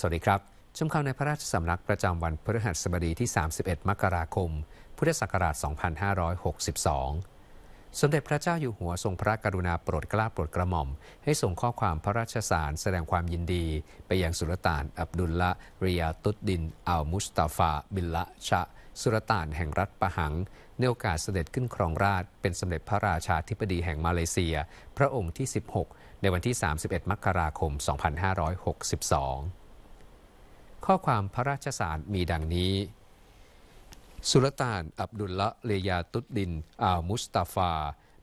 สวัสดีครับชมข่าวในพระราชสำนักประจำวันพฤหัสบดีที่ 31 มกราคม พุทธศักราช 2562 สมเด็จพระเจ้าอยู่หัวทรงพระกรุณาโปรดเกล้าโปรดกระหม่อม ให้ส่งข้อความพระราชสารแสดงความยินดี ไปยังสุลต่าน อับดุลละริยาตุดดินอัลมุสตาฟาบิลละชะ สุลต่านแห่งรัฐปะหัง ในโอกาสเสด็จขึ้นครองราช เป็นสมเด็จพระราชาธิบดีแห่งมาเลเซีย พระองค์ที่ 16 ในวันที่ 31 มกราคม 2562ข้อความพระราชสารมีดังนี้ สุลต่าน อับดุลละเลยาตุดดิน อามุสตาฟา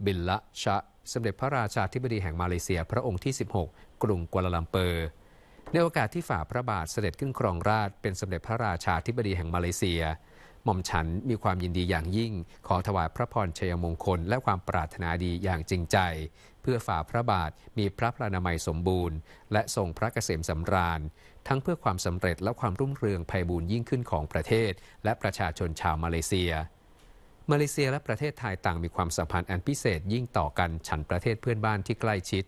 บิลละชะสมเด็จพระราชาธิบดีแห่งมาเลเซียพระองค์ที่ 16กรุงกัวลาลัมเปอร์ในโอกาสที่ฝ่าพระบาทเสด็จขึ้นครองราช เป็นสมเด็จพระราชาธิบดีแห่งมาเลเซียหม่อมฉันมีความยินดีอย่างยิ่ง ขอถวายพระพรชัยมงคลและความปรารถนาดีอย่างจริงใจ เพื่อฝ่าพระบาทมีพระพรานามัยสมบูรณ์และทรงพระเกษมสำราญทั้งเพื่อความสำเร็จและความรุ่งเรืองไพบูลยิ่งขึ้นของประเทศ และประชาชนชาวมาเลเซีย มาเลเซียและประเทศไทยต่างมีความสัมพันธ์อันพิเศษยิ่งต่อกันฉันประเทศเพื่อนบ้านที่ใกล้ชิด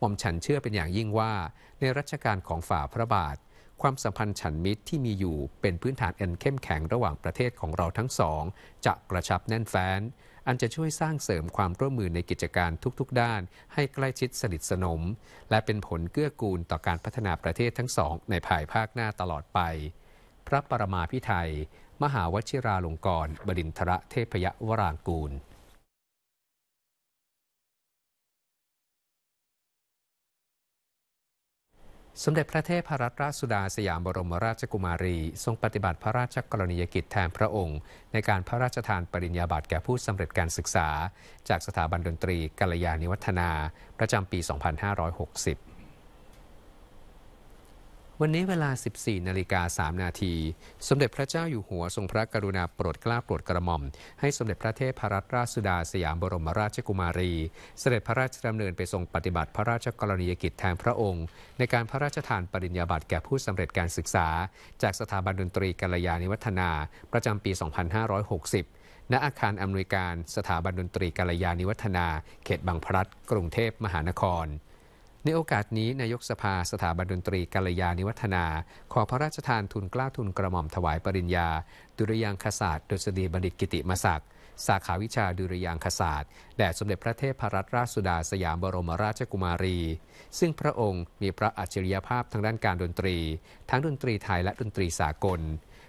ม่อมฉันเชื่อเป็นอย่างยิ่งว่า ในรัชกาลของฝ่าพระบาท ความสัมพันธ์ฉันมิตรที่มีอยู่ เป็นพื้นฐานอันเข้มแข็งระหว่างประเทศของเราทั้งสอง จะกระชับแน่นแฟ้นอันจะช่วยสร้างเสริมความร่วมมือในกิจการทุกๆด้าน ให้ใกล้ชิดสนิทสนม และเป็นผลเกื้อกูลต่อการพัฒนาประเทศทั้งสอง ในภายภาคหน้าตลอดไป พระปรมาพิไทย มหาวชิราลงกรณ์บดินทรเทพยวรางกูลสมเด็จพระเทพรัตนราชสุดาสยามบรมราชกุมารีทรงปฏิบัติพระราชกรณียกิจแทนพระองค์ ในการพระราชทานปริญญาบัตรแก่ผู้สำเร็จการศึกษา จากสถาบันดนตรีกัลยาณิวัฒนา ประจำปี 2560วันนี้เวลา 14 นาฬิกา 3 นาที สมเด็จพระเจ้าอยู่หัวทรงพระกรุณาโปรดเกล้าโปรดกระหม่อม ให้สมเด็จพระเทพรัตนราชสุดาสยามบรมราชกุมารี เสด็จพระราชดำเนินไปทรงปฏิบัติพระราชกรณียกิจแทนพระองค์ ในการพระราชทานปริญญาบัตรแก่ผู้สำเร็จการศึกษา จากสถาบันดนตรีกัลยาณิวัฒนา ประจำปี 2560 ณ อาคารอำนวยการสถาบันดนตรีกัลยาณิวัฒนาเขตบางพลัดกรุงเทพมหานครในโอกาสนี้นายกสภาสถาบันดนตรีกัลยาณิวัฒนา ขอพระราชทานทุนกล้าทุนกระหม่อมถวายปริญญา ดุริยางคศาสตร์ดุษฎีบัณฑิตกิติมศักดิ์ สาขาวิชาดุริยางคศาสตร์แด่สมเด็จพระเทพรัตนราชสุดาสยามบรมราชกุมารี ซึ่งพระองค์มีพระอัจฉริยภาพทางด้านการดนตรี ทั้งดนตรีไทยและดนตรีสากล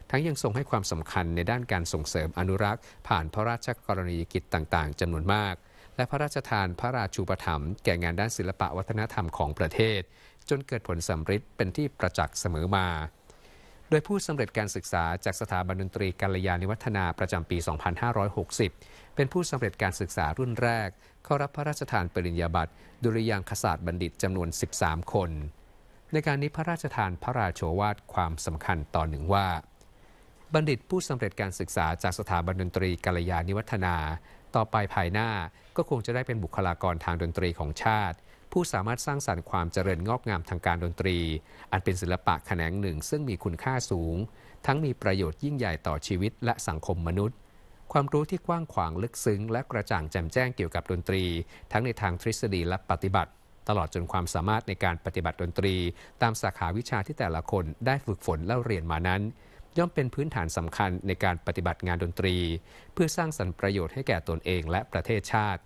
ทั้งยังทรงให้ความสำคัญในด้านการส่งเสริมอนุรักษ์ผ่านพระราชกรณียกิจต่าง ๆจำนวนมากและพระราชทานพระราชูปถัมภ์แก่งานด้านศิลปะวัฒนธรรมของประเทศ จนเกิดผลสำฤทธิ์เป็นที่ประจักษ์เสมอมา โดยผู้สำเร็จการศึกษาจากสถาบันดนตรีกัลยาณิวัฒนาประจำปี 2560 เป็นผู้สำเร็จการศึกษารุ่นแรก เข้ารับพระราชทานปริญญาบัตรดุริยางคศาสตร์บัณฑิตจำนวน 13 คน ในการนี้พระราชทานพระราโชวาทความสำคัญต่อหนึ่งว่า บัณฑิตผู้สำเร็จการศึกษาจากสถาบันดนตรีกัลยาณิวัฒนาต่อไปภายหน้าก็คงจะได้เป็นบุคลากรทางดนตรีของชาติ ผู้สามารถสร้างสารรค์ความเจริญงอกงามทางการดนตรี อันเป็นศิลปะแขนงหนึ่ง ซึ่งมีคุณค่าสูง ทั้งมีประโยชน์ยิ่งใหญ่ต่อชีวิตและสังคมมนุษย์ ความรู้ที่กว้างขวางลึกซึ้งและกระจ่างแจ่มแจ้งเกี่ยวกับดนตรี ทั้งในทางทฤษฎีและปฏิบัติ ตลอดจนความสามารถในการปฏิบัติดนตรี ตามสาขาวิชาที่แต่ละคนได้ฝึกฝนเล่าเรียนมานั้นย่อมเป็นพื้นฐานสำคัญในการปฏิบัติงานดนตรี เพื่อสร้างสรรค์ประโยชน์ให้แก่ตนเองและประเทศชาติ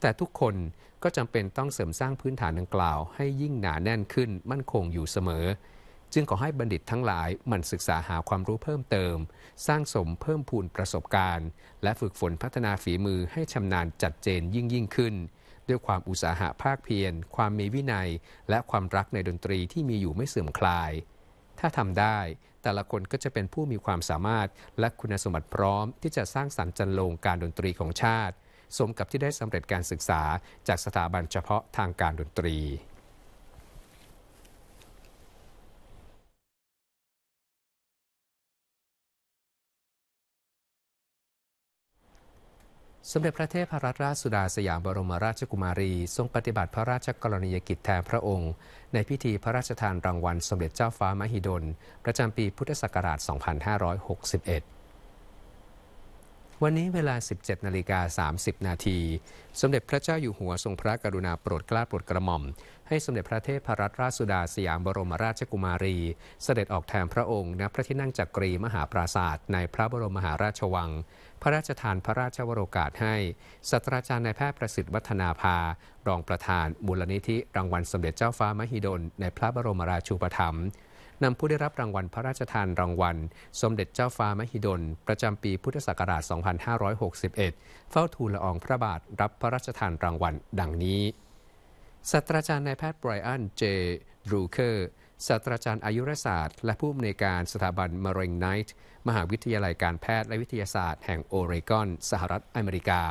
แต่ทุกคนก็จำเป็นต้องเสริมสร้างพื้นฐานดังกล่าวให้ยิ่งหนาแน่นขึ้นมั่นคงอยู่เสมอ จึงขอให้บัณฑิตทั้งหลายมันศึกษาหาความรู้เพิ่มเติม สร้างสมเพิ่มพูนประสบการณ์ และฝึกฝนพัฒนาฝีมือให้ชำนาญจัดเจนยิ่งยิ่งขึ้น ด้วยความอุตสาหะภาคเพียรความมีวินัยและความรักในดนตรีที่มีอยู่ไม่เสื่อมคลาย ถ้าทำได้แต่ละคนก็จะเป็นผู้มีความสามารถและคุณสมบัติพร้อมที่จะสร้างสรรค์จันโลงการดนตรีของชาติ สมกับที่ได้สำเร็จการศึกษาจากสถาบันเฉพาะทางการดนตรีสมเด็จพระเทพรัตนราชสุดาสยามบรมราชกุมารี ทรงปฏิบัติพระราชกรณียกิจแทนพระองค์ ในพิธีพระราชทานรางวัล สมเด็จเจ้าฟ้ามหิดล ประจำปีพุทธศักราช 2561 วันนี้เวลา 17 นาฬิกา 30 นาที สมเด็จพระเจ้าอยู่หัวทรงพระกรุณาโปรดเกล้าโปรดกระหม่อม ให้สมเด็จพระเทพรัตนราชสุดาสยามบรมราชกุมารี เสด็จออกแทนพระองค์ณพระที่นั่งจักรีมหาปราศาสตร์ในพระบรมมหาราชวังพระราชทานพระราชวโรกาสให้ศาสตราจารย์นายแพทย์ประสิทธิ์วัฒนาภารองประธานบุลนิธิรางวัลสมเด็จเจ้าฟ้ามหิดลในพระบรมราชูปถัมภ์นำผู้ได้รับรางวัลพระราชทานรางวัลสมเด็จเจ้าฟ้ามหิดลประจำปีพุทธศักราช 2561เฝ้าทูลละอองพระบาทรับพระราชทานรางวัล ดังนี้ศาสตราจารย์นายแพทย์ไบรอันเจดรูเคอร์ศาสตราจารย์อายุรศาสตร์และผู้อำนวยการสถาบันมะเร็งไนท์มหาวิทยาลัยการแพทย์และวิทยาศาสตร์แห่งโอเรกอน สหรัฐอเมริกา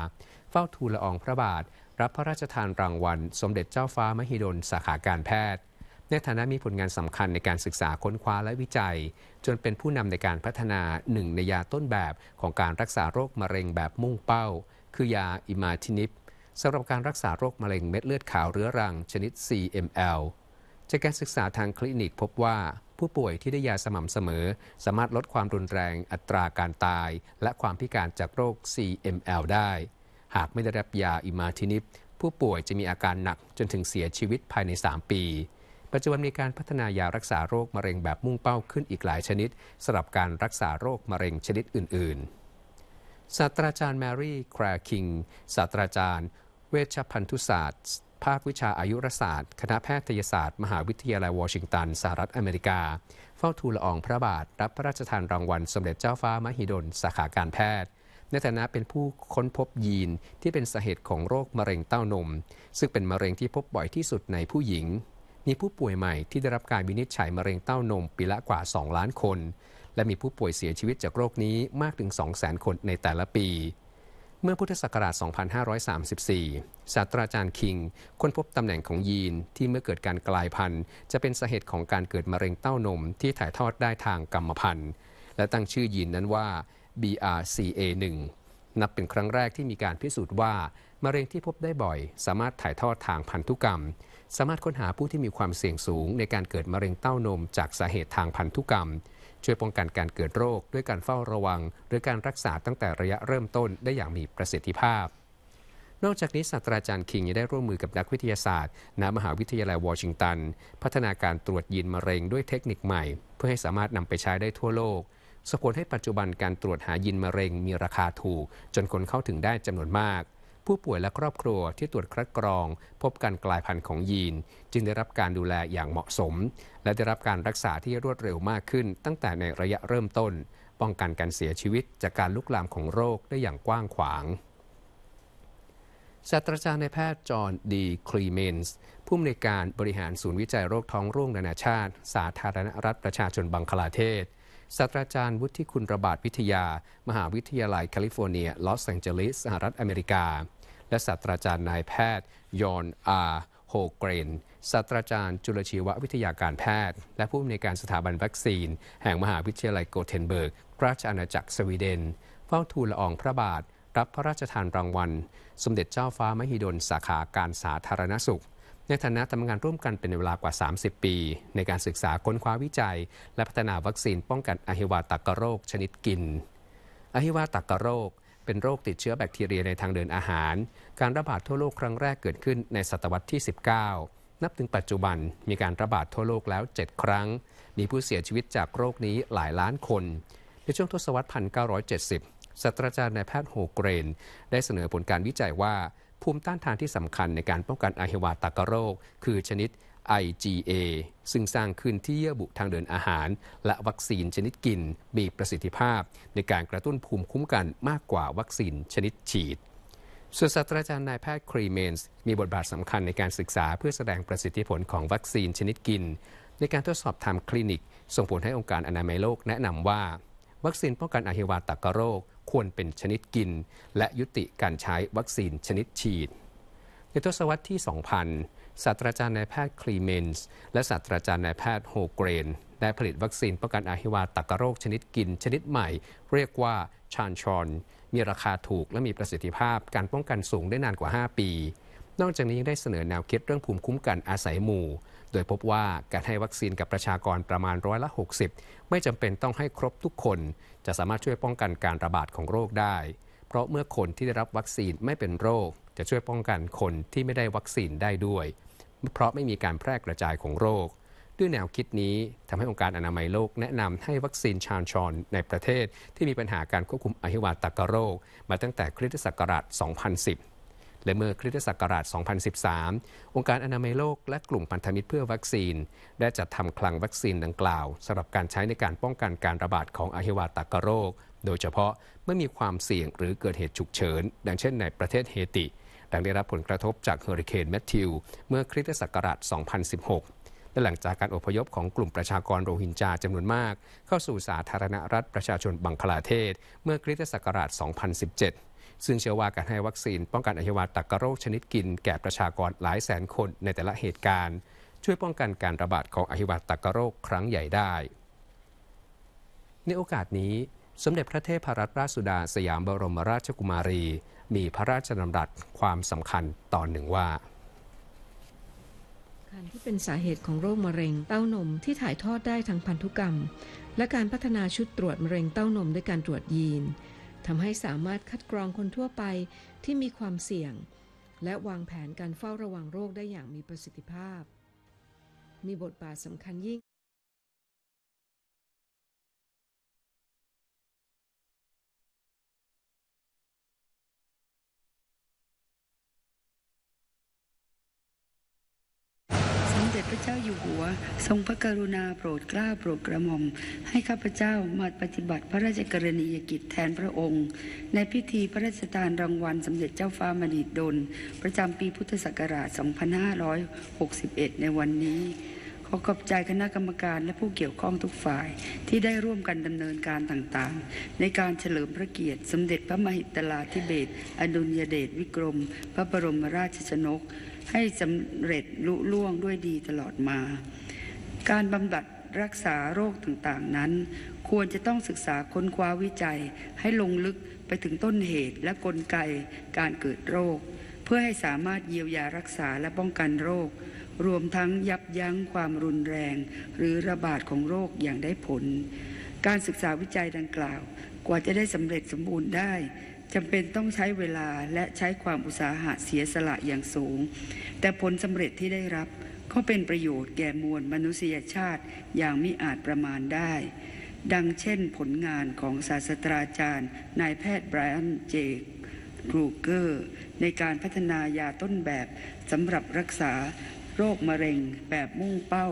เฝ้าทูลละอองพระบาท รับพระราชทานรางวัลสมเด็จเจ้าฟ้ามหิดลสาขาการแพทย์ ในฐานะมีผลงานสำคัญในการศึกษาค้นคว้าและวิจัย จนเป็นผู้นำในการพัฒนาหนึ่งในยาต้นแบบของการรักษาโรคมะเร็งแบบมุ่งเป้า คือยาอิมาทินิปสำหรับการรักษาโรคมะเร็งเม็ดเลือดขาวเรื้อรังชนิด CML จากการศึกษาทางคลินิกพบว่า ผู้ป่วยที่ได้ยาสม่ำเสมอ สามารถลดความรุนแรง อัตราการตาย และความพิการจากโรค CML ได้ หากไม่ได้รับยาอิมาทินิปผู้ป่วยจะมีอาการหนักจนถึงเสียชีวิตภายใน 3 ปี ปัจจุบันมีการพัฒนายารักษาโรคมะเร็งแบบมุ่งเป้าขึ้นอีกหลายชนิดสำหรับการรักษาโรคมะเร็งชนิดอื่นๆ ศาสตราจารย์แมรี่ แคร์คิง ศาสตราจารย์ เวชพันธุศาสตร์ภาควิชาอายุรศาสตร์ คณะแพทยศาสตร์ มหาวิทยาลัยวอชิงตัน สหรัฐอเมริกา เฝ้าทูลละอองพระบาท รับพระราชทานรางวัล สมเด็จเจ้าฟ้ามหิดลสาขาการแพทย์ ในฐานะเป็นผู้ค้นพบยีนที่เป็นสาเหตุของโรคมะเร็งเต้านม ซึ่งเป็นมะเร็งที่พบบ่อยที่สุดในผู้หญิง มีผู้ป่วยใหม่ที่ได้รับการวินิจฉัยมะเร็งเต้านมปีละกว่า 2 ล้านคน และมีผู้ป่วยเสียชีวิตจากโรคนี้มากถึง 2 0 0 0 0 0 คนในแต่ละปีเมื่อพุทธศักราช 2534 ศาสตราจารย์คิงค้นพบตำแหน่งของยีนที่เมื่อเกิดการกลายพันธุ์ จะเป็นสาเหตุของการเกิดมะเร็งเต้านมที่ถ่ายทอดได้ทางกรรมพันธุ์ และตั้งชื่อยีนนั้นว่า BRCA1 นับเป็นครั้งแรกที่มีการพิสูจน์ว่า มะเร็งที่พบได้บ่อย สามารถถ่ายทอดทางพันธุกรรม สามารถค้นหาผู้ที่มีความเสี่ยงสูงในการเกิดมะเร็งเต้านมจากสาเหตุทางพันธุกรรมช่วยป้องกันการเกิดโรค ด้วยการเฝ้าระวัง หรือการรักษาตั้งแต่ระยะเริ่มต้นได้อย่างมีประสิทธิภาพ นอกจากนี้ศาสตราจารย์คิงยังได้ร่วมมือกับนักวิทยาศาสตร์ ณ มหาวิทยาลัยวอชิงตัน พัฒนาการตรวจยีนมะเร็งด้วยเทคนิคใหม่ เพื่อให้สามารถนำไปใช้ได้ทั่วโลกส่งผลให้ปัจจุบันการตรวจหายีนมะเร็งมีราคาถูก จนคนเข้าถึงได้จำนวนมากผู้ป่วยและครอบครัวที่ตรวจคัดกรองพบการกลายพันธุ์ของยีน จึงได้รับการดูแลอย่างเหมาะสม และได้รับการรักษาที่รวดเร็วมากขึ้นตั้งแต่ในระยะเริ่มต้น ป้องกันการเสียชีวิตจากการลุกลามของโรคได้อย่างกว้างขวาง ศาสตราจารย์นแพทย์จอห์นดีคลีเมนส์ผู้อำนวยการบริหารศูนย์วิจัยโรคท้องร่วงนานาชาติ สาธารณรัฐประชาชนบังคลาเทศ ศาสตราจารย์วุฒิคุณระบาดวิทยา มหาวิทยาลัยแคลิฟอร์เนีย ลอสแองเจลิสสหรัฐอเมริกาและศาสตราจารย์นายแพทย์ ยอนอาโฮเกรน ศาสตราจารย์ จุลชีววิทยาการแพทย์ และผู้อำนวยการสถาบันวัคซีนแห่งมหาวิทยาลัยโกเทนเบิร์ก ราชอาณาจักรสวีเดน เฝ้าทูลละอองพระบาท รับพระราชทานรางวัล สมเด็จเจ้าฟ้ามหิดลสาขาการสาธารณสุข ในฐานะทำงานร่วมกันเป็นเวลากว่า 30 ปี ในการศึกษาค้นคว้าวิจัย และพัฒนาวัคซีนป้องกันอหิวาตกโรคชนิดกินอหิวาตกโรคเป็นโรคติดเชื้อแบคทีเรียในทางเดินอาหาร การระบาดทั่วโลกครั้งแรกเกิดขึ้นในศตวรรษที่ 19 นับถึงปัจจุบันมีการระบาดทั่วโลกแล้ว 7 ครั้ง มีผู้เสียชีวิตจากโรคนี้หลายล้านคน ในช่วงทศวรรษ 1970 ศาสตราจารย์นายแพทย์โฮเกรน ได้เสนอผลการวิจัยว่าภูมิต้านทานที่สำคัญในการป้องกันอหิวาตากโรค คือชนิด IgA ซึ่งสร้างขึ้นที่เยื่อบุทางเดินอาหาร และวัคซีนชนิดกิน มีประสิทธิภาพในการกระตุ้นภูมิคุ้มกันมากกว่าวัคซีนชนิดฉีดส่วนศาสตราจารย์นายแพทย์ครีเมนส์มีบทบาทสำคัญในการศึกษา เพื่อแสดงประสิทธิผลของวัคซีนชนิดกิน ในการทดสอบทำคลินิก ส่งผลให้องค์การอนามัยโลกแนะนำว่า วัคซีนป้องกันอหิวาตกโรคควรเป็นชนิดกิน และยุติการใช้วัคซีนชนิดฉีด ในทศวรรษที่ 2000ศาสตราจารย์นายแพทย์คลีเมนส์และศาสตราจารย์นายแพทย์โฮเกรนได้ผลิตวัคซีนป้องกันอาหิวาตักโรคชนิดกินชนิดใหม่ เรียกว่าชานชอน มีราคาถูกและมีประสิทธิภาพการป้องกันสูงได้นานกว่า 5 ปี นอกจากนี้ยังได้เสนอแนวคิดเรื่องภูมิคุ้มกันอาศัยหมู่ โดยพบว่าการให้วัคซีนกับประชากรประมาณร้อยละ 60 ไม่จำเป็นต้องให้ครบทุกคน จะสามารถช่วยป้องกันการระบาดของโรคได้ เพราะเมื่อคนที่ได้รับวัคซีนไม่เป็นโรค จะช่วยป้องกันคนที่ไม่ได้วัคซีนได้ด้วยเพราะไม่มีการแพร่กระจายของโรค ด้วยแนวคิดนี้ ทำให้องค์การอนามัยโลกแนะนำให้วัคซีนชานชอนในประเทศ ที่มีปัญหาการควบคุมอหิวาตกโรค มาตั้งแต่คริสตศักราช2010 และเมื่อคริสตศักราช 2013 องค์การอนามัยโลกและกลุ่มพันธมิตรเพื่อวัคซีน ได้จัดทำคลังวัคซีนดังกล่าวสำหรับการใช้ในการป้องกันการระบาดของอหิวาตกโรคโดยเฉพาะเมื่อมีความเสี่ยงหรือเกิดเหตุฉุกเฉินดังเช่น ในประเทศเฮติหลังได้รับผลกระทบจากเฮอริเคนแมทธิวเมื่อคริสตศักราช 2016 และหลังจากการอพยพของกลุ่มประชากรโรฮิงญาจำนวนมากเข้าสู่สาธารณรัฐประชาชนบังคลาเทศเมื่อคริสตศักราช 2017 ซึ่งเชื่อว่าการให้วัคซีนป้องกันอหิวาตกโรคชนิดกินแก่ประชากรหลายแสนคนในแต่ละเหตุการณ์ ช่วยป้องกันการระบาดของอหิวาตกโรคครั้งใหญ่ได้ ในโอกาสนี้ สมเด็จพระเทพรัตนราชสุดาสยามบรมราชกุมารีมีพระราชดำรัสความสำคัญตอนหนึ่งว่า การที่เป็นสาเหตุของโรคมะเร็งเต้านมที่ถ่ายทอดได้ทางพันธุกรรม และการพัฒนาชุดตรวจมะเร็งเต้านมด้วยการตรวจยีนทำให้สามารถคัดกรองคนทั่วไปที่มีความเสี่ยง และวางแผนการเฝ้าระวังโรคได้อย่างมีประสิทธิภาพ มีบทบาทสำคัญยิ่งพระเจ้าอยู่หัวทรงพระกรุณาโปรดกล้าโปรดกระหม่อมให้ข้าพเจ้ามาปฏิบัติพระราชกรณียกิจแทนพระองค์ ในพิธีพระราชทานรางวัลสมเด็จเจ้าฟ้ามณีดลประจำปีพุทธศักราช 2561 ในวันนี้ ขอขอบใจคณะกรรมการและผู้เกี่ยวข้องทุกฝ่ายที่ได้ร่วมกันดำเนินการต่างๆ ในการเฉลิมพระเกียรติสมเด็จพระมหิตลาธิเบศอดุลยเดชวิกรม พระบรมราชชนกให้สำเร็จลุล่วงด้วยดีตลอดมา การบำบัดรักษาโรคต่างๆนั้น ควรจะต้องศึกษาค้นคว้าวิจัย ให้ลงลึกไปถึงต้นเหตุและกลไก การเกิดโรค เพื่อให้สามารถเยียวยารักษาและป้องกันโรค รวมทั้งยับยั้งความรุนแรง หรือระบาดของโรคอย่างได้ผล การศึกษาวิจัยดังกล่าว กว่าจะได้สำเร็จสมบูรณ์ได้จำเป็นต้องใช้เวลาและใช้ความอุตสาหะเสียสละอย่างสูง แต่ผลสำเร็จที่ได้รับก็เป็นประโยชน์แก่มวลมนุษยชาติอย่างมิอาจประมาณได้ ดังเช่นผลงานของศาสตราจารย์นายแพทย์ไบรอันเจกรูเกอร์ ในการพัฒนายาต้นแบบสำหรับรักษา โรคมะเร็งแบบมุ่งเป้า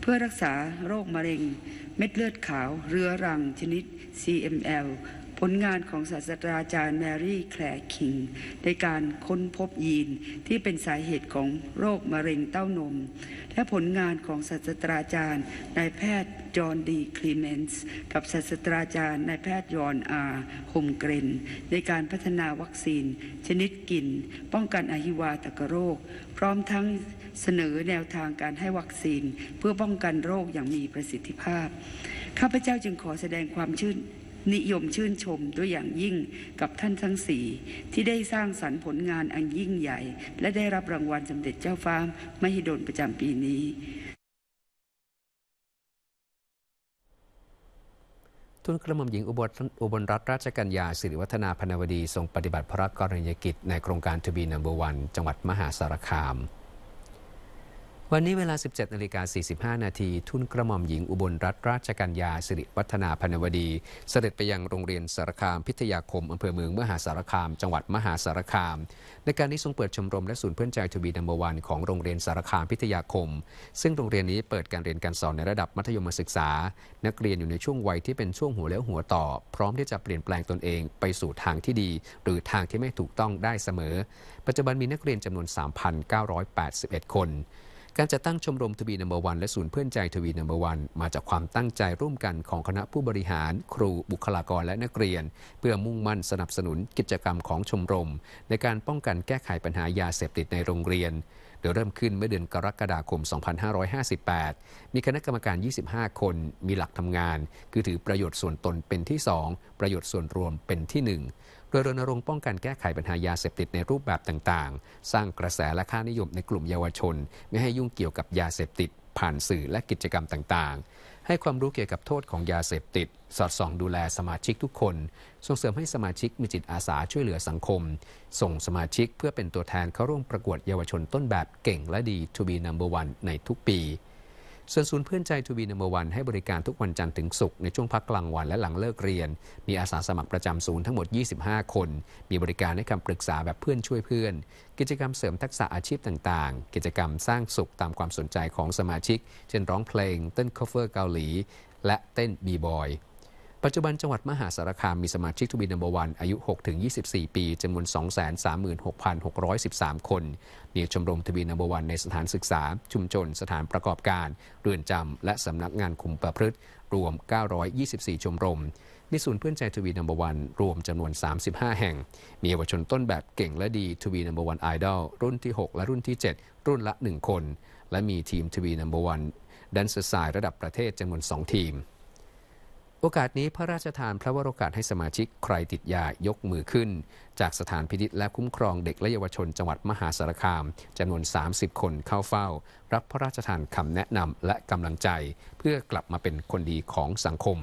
เพื่อรักษาโรคมะเร็ง เม็ดเลือดขาว เรื้อรังชนิด CML ผลงานของศาสตราจารย์แมรี่แคลร์คิงในการค้นพบยีนที่เป็นสาเหตุของโรคมะเร็งเต้านม และผลงานของศาสตราจารย์นายแพทย์จอห์นดีคลีเมนส์กับศาสตราจารย์นายแพทย์ยอนอาโฮมเกรนในการพัฒนาวัคซีน ชนิดกินป้องกันอหิวาตกโรค พร้อมทั้งเสนอแนวทางการให้วัคซีน เพื่อป้องกันโรคอย่างมีประสิทธิภาพข้าพเจ้าจึงขอแสดงความชื่นนิยมชื่นชมตัวอย่างยิ่งกับท่านทั้งสี่ที่ได้สร้างสรรค์ผลงานอันยิ่งใหญ่ และได้รับรางวัลสมเด็จเจ้าฟ้ามหิดลประจำปีนี้ ทุนกระหม่อมหญิงอุบลอุบลรัฐราชกัญญาสิริวัฒนาพนวดีทรงปฏิบัติพระราชกรณียกิจในโครงการทบีนัมเบอร์วันจังหวัดมหาสารคามวันนี้เวลา 17นาฬิกา45นาทีทุนกระหม่อมหญิงอุบลรัตนราชกัญญาสิริวัฒนาพนวดี เสด็จไปยังโรงเรียนสารคามพิทยาคมอำเภอเมืองมหาสารคามจังหวัดมหาสารคาม ในการนี้ทรงเปิดชมรมและศูนย์เพื่อนใจทวีดัมบวันของโรงเรียนสารคามพิทยาคม ซึ่งโรงเรียนนี้เปิดการเรียนการสอนในระดับมัธยมศึกษา นักเรียนอยู่ในช่วงวัยที่เป็นช่วงหัวแล้วหัวต่อ พร้อมที่จะเปลี่ยนแปลงตนเองไปสู่ทางที่ดี หรือทางที่ไม่ถูกต้องได้เสมอ ปัจจุบันมีนักเรียนจำนวน 3,981 คนการจัดตั้งชมรมทวีนัมเบอร์วันและศูนย์เพื่อนใจทวีนัมเบอร์วัน มาจากความตั้งใจร่วมกันของคณะผู้บริหาร ครูบุคลากรและนักเรียน เพื่อมุ่งมั่นสนับสนุนกิจกรรมของชมรม ในการป้องกันแก้ไขปัญหายาเสพติดในโรงเรียนโดยเริ่มขึ้นเมื่อเดือนกรกฎาคม 2558 มีคณะกรรมการ 25 คน มีหลักทำงาน คือถือประโยชน์ส่วนตนเป็นที่ 2 ประโยชน์ส่วนรวมเป็นที่ 1 โดยรณรงค์ป้องกันแก้ไขปัญหายาเสพติดในรูปแบบต่างๆ สร้างกระแสและค่านิยมในกลุ่มเยาวชน ไม่ให้ยุ่งเกี่ยวกับยาเสพติด ผ่านสื่อและกิจกรรมต่างๆให้ความรู้เกี่ยวกับโทษของยาเสพติด สอดส่องดูแลสมาชิกทุกคน ส่งเสริมให้สมาชิกมีจิตอาสาช่วยเหลือสังคม ส่งสมาชิกเพื่อเป็นตัวแทนเข้าร่วมประกวดเยาวชนต้นแบบเก่งและดี To be number one ในทุกปีส่วนศูนย์เพื่อนใจทูบีนัมเบอร์วันให้บริการทุกวันจันทร์ถึงศุกร์ในช่วงพักกลางวันและหลังเลิกเรียน มีอาสาสมัครประจำศูนย์ทั้งหมด 25 คน มีบริการให้คำปรึกษาแบบเพื่อนช่วยเพื่อน กิจกรรมเสริมทักษะอาชีพต่างๆ กิจกรรมสร้างสุขตามความสนใจของสมาชิก เช่นร้องเพลงเต้นคอฟเวอร์เกาหลี และเต้นบีบอยปัจจุบันจังหวัดมหาสารคามมีสมาชิกทวีนัมเบอร์วันอายุ 6-24 ปีจำนวน 236,613 คน มีชมรมทวีนัมเบอร์วันในสถานศึกษา ชุมชนสถานประกอบการ เรือนจำและสำนักงานคุมประพฤติ รวม 924 ชมรม มีศูนย์เพื่อนใจทวีนัมเบอร์วันรวมจำนวน 35 แห่ง มีเยาวชนต้นแบบเก่งและดีทวีนัมเบอร์วันไอดอลรุ่นที่ 6 และรุ่นที่ 7 รุ่นละ 1 คน และมีทีมทวีนัมเบอร์วันแดนเซอร์สายระดับประเทศจำนวน 2 ทีมโอกาสนี้พระราชทานพระวโรกาสให้สมาชิกใครติดยายกมือขึ้นจากสถานพินิษและคุ้มครองเด็กและเยาวชนจังหวัดมหาสารคาม จำนวน 30 คนเข้าเฝ้ารับพระราชทานคำแนะนำและกำลังใจ เพื่อกลับมาเป็นคนดีของสังคม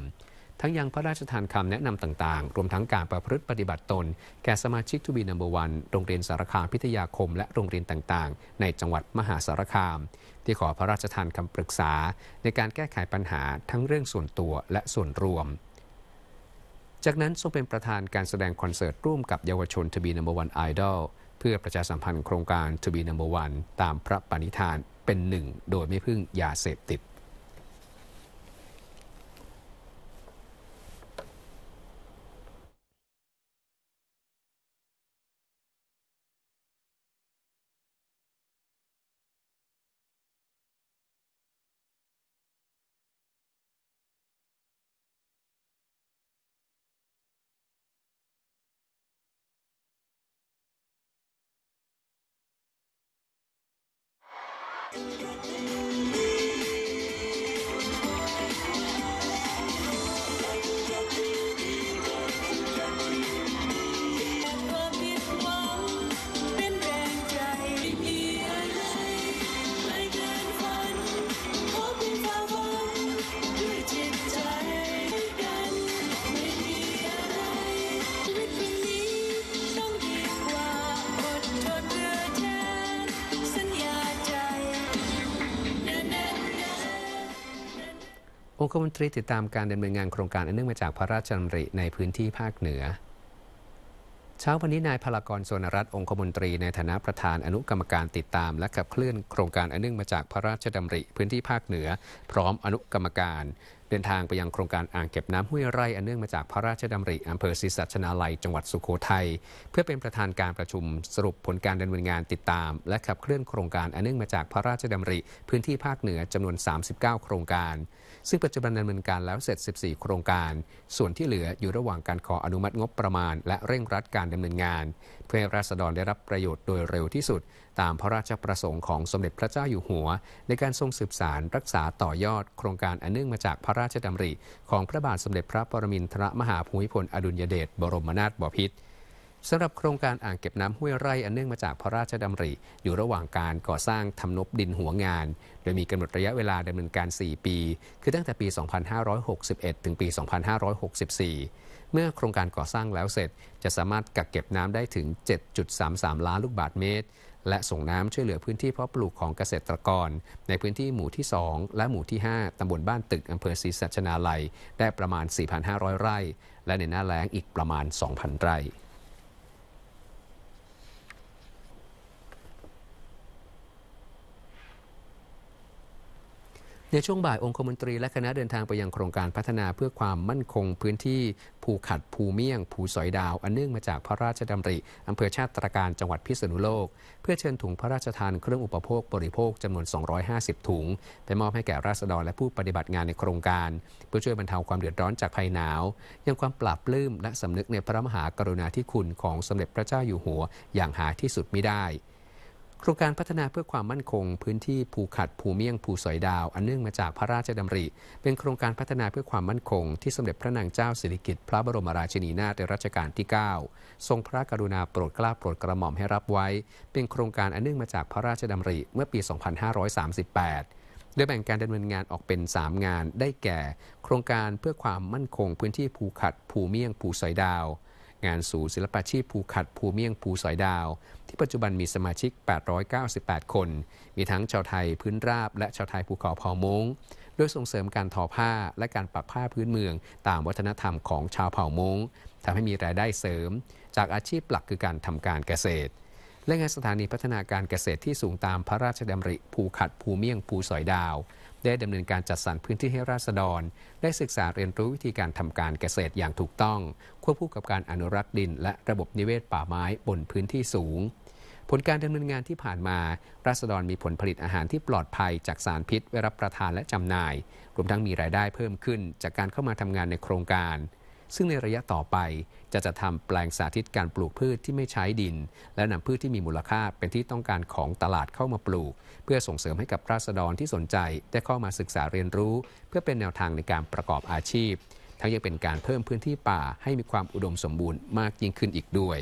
ทั้งยังพระราชทานคำแนะนำต่างๆ รวมทั้งการประพฤติปฏิบัติตน แก่สมาชิกทูบีนัมเบอร์วันโรงเรียนสารคามพิทยาคมและโรงเรียนต่างๆ ในจังหวัดมหาสารคามที่ขอพระราชทานคำปรึกษาในการแก้ไขปัญหาทั้งเรื่องส่วนตัวและส่วนรวม จากนั้นทรงเป็นประธานการแสดงคอนเสิร์ตร่วมกับเยาวชนทบีนัมเบอร์วันไอดอลเพื่อประชาสัมพันธ์โครงการทบีนัมเบอร์วัน ตามพระปณิธานเป็นหนึ่งโดยไม่พึ่งยาเสพติดองค์มนตรีติดตามการดำเนินงานโครงการอันเนื่องมาจากพระราชดำริในพื้นที่ภาคเหนือ เช้าวันนี้นายพลากรสวนรัตน์องคมนตรีในฐานะประธานอนุกรรมการติดตาม และขับเคลื่อนโครงการอันเนื่องมาจากพระราชดำริ พื้นที่ภาคเหนือ พร้อมอนุกรรมการ เดินทางไปยังโครงการอ่างเก็บน้ำห้วยไร่อันเนื่องมาจากพระราชดำริอำเภอศรีสัชนาลัยจังหวัดสุโขทัยเพื่อเป็นประธานการประชุมสรุปผลการดำเนินงานติดตาม และขับเคลื่อนโครงการอันเนื่องมาจากพระราชดำริ พื้นที่ภาคเหนือจำนวน 39 โครงการซึ่งปัจจุบันดำเนินการแล้วเสร็จ 14 โครงการ ส่วนที่เหลืออยู่ระหว่างการขออนุมัติงบประมาณและเร่งรัดการดำเนินงาน เพื่อราษฎรได้รับประโยชน์โดยเร็วที่สุด ตามพระราชประสงค์ของสมเด็จพระเจ้าอยู่หัว ในการทรงสืบสารรักษาต่อยอดโครงการอันเนื่องมาจากพระราชดำริของพระบาทสมเด็จพระปรมินทรมหาภูมิพลอดุลยเดชบรมนาถบพิตรสำหรับโครงการอ่างเก็บน้ำห้วยไร่อันเนื่องมาจากพระราชดำริอยู่ระหว่างการก่อสร้างทำนบดินหัวงาน โดยมีกำหนดระยะเวลาดำเนินการ 4 ปี คือตั้งแต่ปี 2561 ถึงปี 2564 เมื่อโครงการก่อสร้างแล้วเสร็จ จะสามารถกักเก็บน้ำได้ถึง 7.33 ล้านลูกบาทเมตร และส่งน้ำช่วยเหลือพื้นที่เพาะปลูกของเกษตรกร ในพื้นที่หมู่ที่ 2 และหมู่ที่ 5ตำบลบ้านตึกอำเภอศรีสัชนาลัยได้ประมาณ 4,500ไร่และในหน้าแล้งอีกประมาณ2,000ไร่ในช่วงบ่ายองคมนตรีและคณะเดินทางไปยังโครงการพัฒนาเพื่อความมั่นคงพื้นที่ภูขัดภูเมี่ยงภูสอยดาว อันเนื่องมาจากพระราชดำริอำเภอชาติตรการจังหวัดพิษณุโลก เพื่อเชิญถุงพระราชทานเครื่องอุปโภคบริโภค จำนวน 250 ถุง ไปมอบให้แก่ราษฎรและผู้ปฏิบัติงานในโครงการ เพื่อช่วยบรรเทาความเดือดร้อนจากภัยหนาวยังความปราบปลื้มและสำนึกในพระมหากรุณาธิคุณของสมเด็จพระเจ้าอยู่หัว อย่างหาที่สุดไม่ได้ครงการพัฒนาเพื่อความมั่นคงพื้นที่ภูขัดภูเมี่ยงภูสอยดาวอันเนื่องมาจากพระราชดำริ เป็นโครงการพัฒนาเพื่อความมั่นคงที่สมเด็จพระนางเจ้าสิริกิติ์พระบรมราชินีนาถในรัชกาลที่9ทรงพระกรุณาโปรดเกล้าโปรดกระหม่อมให้รับไว้ เป็นโครงการอันเนื่องมาจากพระราชดำริเมื่อปี 2538 โดยแบ่งการดำเนินงานออกเป็น3งานได้แก่ โครงการเพื่อความมั่นคงพื้นที่ภูขัดภูเมี่ยงภูสอยดาวงานสู่ศิลปาชีพภูขัดภูเมี่ยงภูสอยดาวที่ปัจจุบันมีสมาชิก 898 คน มีทั้งชาวไทยพื้นราบและชาวไทยภูเขาพอมงโดยส่งเสริมการทอผ้าและการปักผ้าพื้นเมือง ตามวัฒนธรรมของชาวเผ่ามงทำให้มีรายได้เสริม จากอาชีพหลักคือการทำการเกษตร และงานสถานีพัฒนาการเกษตรที่สูงตามพระราชดำริ ภูขัด ภูเมียง ภูสอยดาว ได้ดำเนินการจัดสรรพื้นที่ให้ราษฎร ได้ศึกษาเรียนรู้วิธีการทำการเกษตรอย่างถูกต้อง ควบคู่กับการอนุรักษ์ดิน และระบบนิเวศป่าไม้บนพื้นที่สูงผลการดำเนินงานที่ผ่านมา ราษฎรมีผลผลิตอาหารที่ปลอดภัย จากสารพิษไว้รับประทานและจำหน่ายรวมทั้งมีรายได้เพิ่มขึ้น จากการเข้ามาทำงานในโครงการ ซึ่งในระยะต่อไปจะจะทำแปลงสาธิตการปลูกพืชที่ไม่ใช้ดิน และนำพืชที่มีมูลค่าเป็นที่ต้องการของตลาดเข้ามาปลูก เพื่อส่งเสริมให้กับราษฎรที่สนใจได้เข้ามาศึกษาเรียนรู้ เพื่อเป็นแนวทางในการประกอบอาชีพ ทั้งยังเป็นการเพิ่มพื้นที่ป่าให้มีความอุดมสมบูรณ์มากยิ่งขึ้นอีกด้วย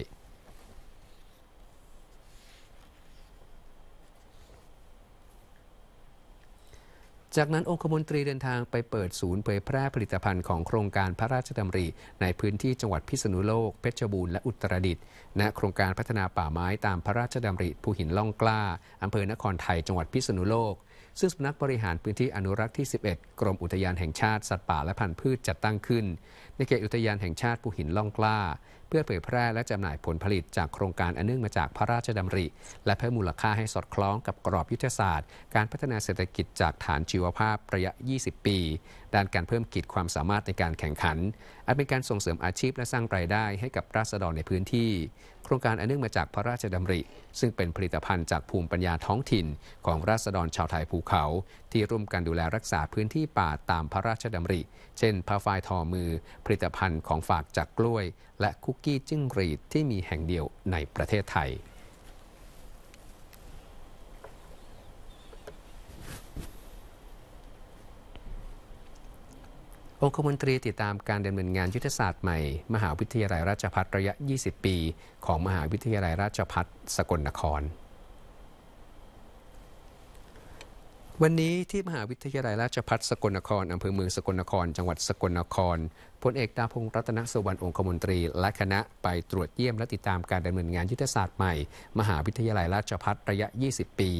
จากนั้น องคมนตรีเดินทางไปเปิดศูนย์เผยแพร่ผลิตภัณฑ์ของโครงการพระราชดำริ ในพื้นที่จังหวัดพิษณุโลก เพชรบูรณ์และอุตรดิตถ์ณโครงการพัฒนาป่าไม้ตามพระราชดำริภูหินล่องกล้า อำเภอนครไทยจังหวัดพิษณุโลก ซึ่งสำนักบริหารพื้นที่อนุรักษ์ที่ 11 กรมอุทยานแห่งชาติสัตว์ป่าและพันธุ์พืชจัดตั้งขึ้น ในเขตอุทยานแห่งชาติภูหินล่องกล้าพื่อเผยแพร่และจำหน่ายผลผลิตจากโครงการอันเนื่องมาจากพระราชดำริ และเพิ่มมูลค่าให้สอดคล้องกับกรอบยุทธศาสตร์การพัฒนาเศรษฐกิจจากฐานชีวภาพระยะ 20 ปี ด้านการเพิ่มขีดความสามารถในการแข่งขัน อันเป็นการส่งเสริมอาชีพและสร้างรายได้ให้กับราษฎรในพื้นที่ โครงการอันเนื่องมาจากพระราชดำริ ซึ่งเป็นผลิตภัณฑ์จากภูมิปัญญาท้องถิ่นของราษฎรชาวไทยภูเขาที่ร่วมกันดูแลรักษาพื้นที่ป่าตามพระราชดำริ เช่นผ้าฝ้ายทอมือ ผลิตภัณฑ์ของฝากจากกล้วยและคุกกี้จิ้งหรีดที่มีแห่งเดียวในประเทศไทย องคมนตรีติดตามการดำเนินงานยุทธศาสตร์ใหม่ มหาวิทยาลัยราชพัฒระยะ 20 ปี ของมหาวิทยาลัยราชพัฒสกลนครวันนี้ที่มหาวิทยาลัยราชพัฒสกลนครอำเภอเมืองสกลนครจังหวัดสกลนครพลเอกดาพงรัตนสุวรรณองคมนตรี และคณะไปตรวจเยี่ยมและติดตามการดำเนินงานยุทธศาสตร์ใหม่ มหาวิทยาลัยราชพัฒระยะ 20 ปี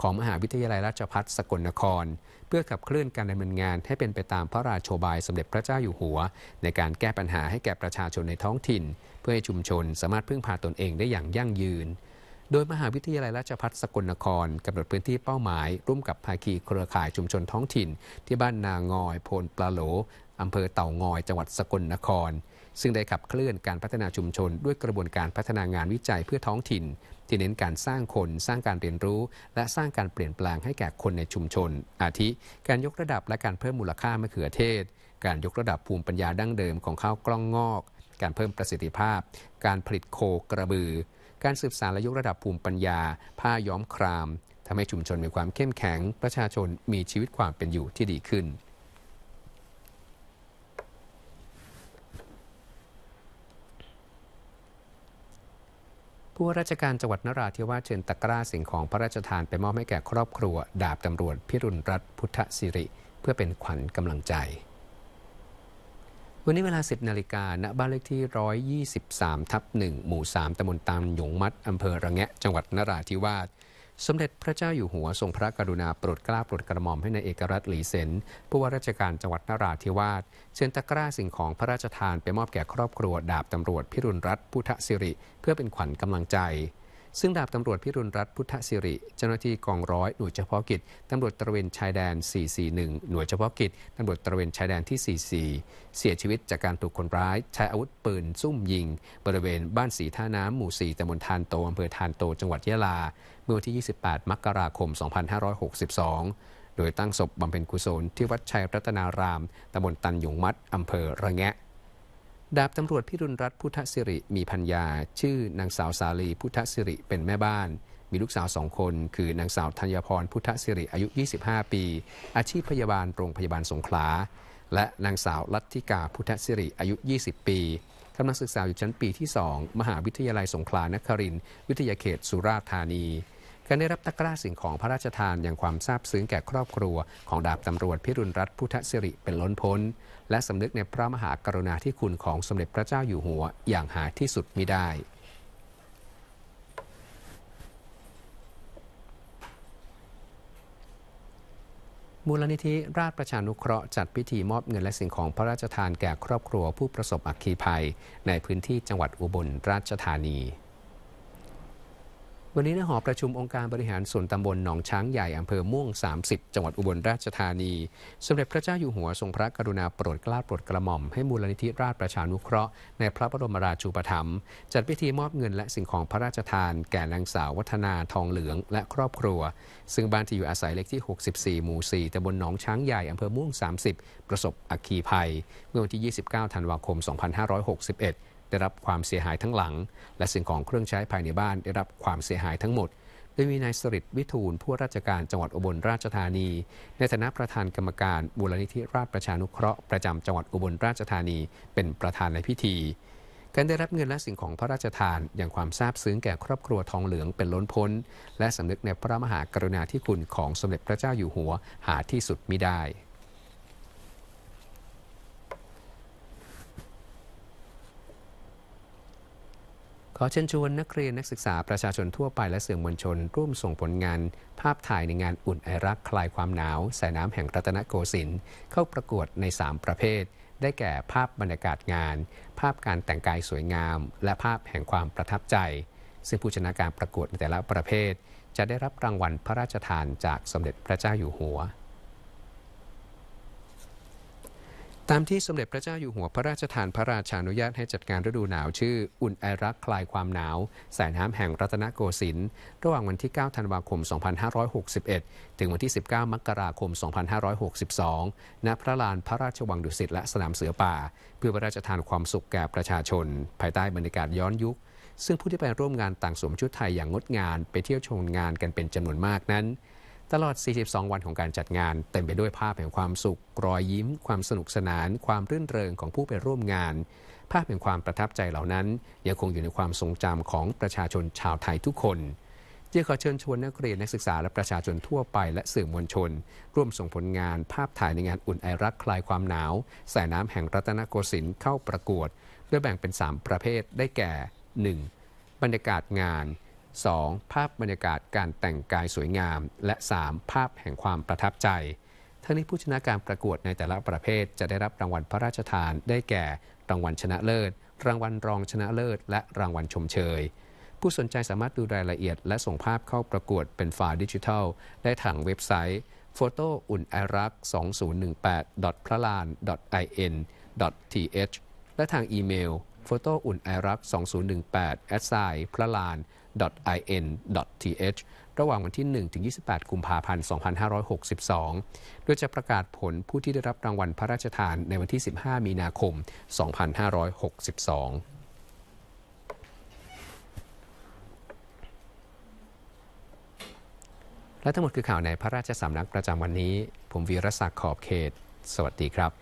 ของมหาวิทยาลัยราชพัฒสกลนคร เพื่อขับเคลื่อนการดำเนินงานให้เป็นไปตามพระราชโบายสมเด็จพระเจ้าอยู่หัว ในการแก้ปัญหาให้แก่ประชาชนในท้องถิ่น เพื่อให้ชุมชนสามารถพึ่งพาตนเองได้อย่างยั่งยืนโดยมหาวิทยาลัยราชภัฏสกลนครกำหนดพื้นที่เป้าหมาย ร่วมกับภาคีเครือข่ายชุมชนท้องถิ่น ที่บ้านนางอยโพนปลาโหลอำเภอเต่างอยจังหวัดสกลนคร ซึ่งได้ขับเคลื่อนการพัฒนาชุมชนด้วยกระบวนการพัฒนางานวิจัยเพื่อท้องถิ่น ที่เน้นการสร้างคนสร้างการเรียนรู้และสร้างการเปลี่ยนแปลงให้แก่คนในชุมชน อาทิการยกระดับและการเพิ่มมูลค่ามะเขือเทศ การยกระดับภูมิปัญญาดั้งเดิมของข้าวกล้องงอก การเพิ่มประสิทธิภาพ การผลิตโคกระบือการสืบสารและยกระดับภูมิปัญญาผ้าย้อมครามทำให้ชุมชนมีความเข้มแข็งประชาชนมีชีวิตความเป็นอยู่ที่ดีขึ้น ผู้ราชการจังหวัดนราธิวาสเชิญตะกร้าสิ่งของพระราชทานไปมอบให้แก่ครอบครัวดาบตำรวจพิรุณรัตพุทธสิริ เพื่อเป็นขวัญกำลังใจวันนี้เวลา10นาฬิกา ณบ้านเลขที่123 ทับ1หมู่ 3ตำบลตามหยงมัดอำเภอระแงะ จังหวัดนราธิวาส สมเด็จพระเจ้าอยู่หัวทรงพระกรุณาโปรดเกล้าโปรดกระหม่อมให้ในายเอกรัฐหลีเซนผู้ว่าราชการจังหวัดนราธิวาสเชิญตะกร้าสิ่งของพระราชทาน ไปมอบแก่ ครอบครัวดาบตำรวจพิรุณรัตน์พุทธสิริ เพื่อเป็นขวัญกำลังใจซึ่งดาบตำรวจพิรุณรัตน์พุทธศิริ เจ้าหน้าที่กองร้อยหน่วยเฉพาะกิจตำรวจตระเวนชายแดน 441 หน่วยเฉพาะกิจตำรวจตระเวนชายแดนที่ 44 เสียชีวิตจากการถูกคนร้าย ใช้อาวุธปืน ซุ่มยิง บริเวณบ้านสีท่าน้ำหมู่ 4ตำบลทานโตอำเภอทานโต จังหวัดยะลา เมื่อวันที่ 28 มกราคม 2562 โดยตั้งศพบำเพ็ญกุศลที่วัดชัยรัตนารามตำบลตันยงมัดอำเภอระแงะดาบตำรวจพิรุณรัตน์พุทธสิริมีพัญญาชื่อนางสาวสาลีพุทธสิริเป็นแม่บ้าน มีลูกสาวสองคน คือนางสาวธัญพรพุทธสิริอายุ 25 ปี อาชีพพยาบาลโรงพยาบาลสงขลาและนางสาวรัทติกาพุทธสิริอายุ 20 ปีกำลังศึกษาอยู่ชั้นปีที่ 2 มหาวิทยาลัยสงขลานครินทร์วิทยาเขตสุราษฎร์ธานีการได้รับตะกร้าสิ่งของพระราชทาน อย่างความซาบซึ้งแก่ครอบครัว ของดาบตำรวจพิรุณรัตน์พุทธสิริเป็นล้นพ้น และสำนึกในพระมหากรุณาธิคุณของสมเด็จพระเจ้าอยู่หัว อย่างหาที่สุดมิได้ มูลนิธิราชประชานุเคราะห์ จัดพิธีมอบเงินและสิ่งของพระราชทานแก่ครอบครัวผู้ประสบอัคคีภัยในพื้นที่จังหวัดอุบลราชธานีวันนี้ณหอประชุมองค์การบริหารส่วนตำบลหนองช้างใหญ่อำเภอม่วง 30 จังหวัดอุบลราชธานีสมเด็จพระเจ้าอยู่หัวทรงพระกรุณาโปรดเกล้าโปรดกระหม่อมให้มูลนิธิราชประชานุเคราะห์ ในพระบรมราชูปถัมภ์จัดพิธีมอบเงินและสิ่งของพระราชทาน แก่นางสาว วัฒนาทองเหลืองและครอบครัว ซึ่งบ้านที่อยู่อาศัยเลขที่ 64 หมู่ 4 ตำบลหนองช้างใหญ่อำเภอม่วง30 ประสบอัคคีภัย เมื่อวันที่ 29 ธันวาคม 2561ได้รับความเสียหายทั้งหลัง และสิ่งของเครื่องใช้ภายในบ้านได้รับความเสียหายทั้งหมดโดยมีนายสริตวิทูลผู้ราชการจังหวัดอุบลราชธานี ในฐานะประธานกรรมการบูรณิธิราชประชานุเคราะห์ประจำจังหวัดอุบลราชธานีเป็นประธานในพิธีการได้รับเงินและสิ่งของพระราชทานอย่างความซาบซึ้งแก่ครอบครัวทองเหลืองเป็นล้นพ้น และสำนึกในพระมหากรุณาธิคุณของสมเด็จพระเจ้าอยู่หัวหาที่สุดมิได้ขอเชิญชวนนักเรียนนักศึกษาประชาชนทั่วไปและสื่อมวลชน ร่วมส่งผลงาน ภาพถ่ายในงานอุ่นไอรักคลายความหนาว สายน้ำแห่งรัตนโกสินทร์เข้าประกวดใน 3 ประเภทได้แก่ภาพบรรยากาศงาน ภาพการแต่งกายสวยงาม และภาพแห่งความประทับใจ ซึ่งผู้ชนะการประกวดในแต่ละประเภท จะได้รับรางวัลพระราชทานจากสมเด็จพระเจ้าอยู่หัวตามที่สมเด็จพระเจ้าอยู่หัวพระราชทานพระราชานุญาตให้จัดการฤดูหนาว ชื่ออุ่นไอรักคลายความหนาวสายน้ำแห่งรัตนโกสินทร์ระหว่างวันที่ 9 ธันวาคม 2561 ถึงวันที่ 19 มกราคม 2562 ณ พระลานพระราชวังดุสิตและสนามเสือป่า เพื่อพระราชทานความสุขแก่ประชาชน ภายใต้บรรยากาศย้อนยุค ซึ่งผู้ที่ไปร่วมงานต่างสวมชุดไทยอย่างงดงามไปเที่ยวชมงานกันเป็นจำนวนมากนั้นตลอด 42 วันของการจัดงานเต็มไปด้วยภาพแห่งความสุข รอยยิ้มความสนุกสนาน ความรื่นเริงของผู้ไปร่วมงาน ภาพแห่งความประทับใจเหล่านั้นยังคงอยู่ในความทรงจำของประชาชนชาวไทยทุกคนจึงขอเชิญชวนนักเรียนนักศึกษาและประชาชนทั่วไปและสื่อมวลชน ร่วมส่งผลงาน ภาพถ่ายในงานอุ่นไอรักคลายความหนาวสายน้ำแห่งรัตนโกสินทร์เข้าประกวดโดยแบ่งเป็น 3 ประเภทได้แก่ 1. บรรยากาศงาน 2. ภาพบรรยากาศการแต่งกายสวยงาม และ 3. ภาพแห่งความประทับใจ ทั้งนี้ผู้ชนะการประกวดในแต่ละประเภท จะได้รับรางวัลพระราชทานได้แก่รางวัลชนะเลิศ รางวัลรองชนะเลิศ และรางวัลชมเชย ผู้สนใจสามารถดูรายละเอียด และส่งภาพเข้าประกวดเป็นไฟล์ดิจิทัล ได้ทางเว็บไซต์ photo อุ่นไอรัก2018 p r a l a n in th และทางอีเมล photo อุ่นไอรัก2018 a s i พระลาน .in.th ระหว่างวันที่ 1 ถึง 28กุมภาพันธ์ 2562โดยจะประกาศผลผู้ที่ได้รับรางวัลพระราชทานในวันที่ 15 มีนาคม 2562 และทั้งหมดคือข่าวในพระราชสำนักประจำวันนี้ ผมวีรศักดิ์ ขอบเขต สวัสดีครับ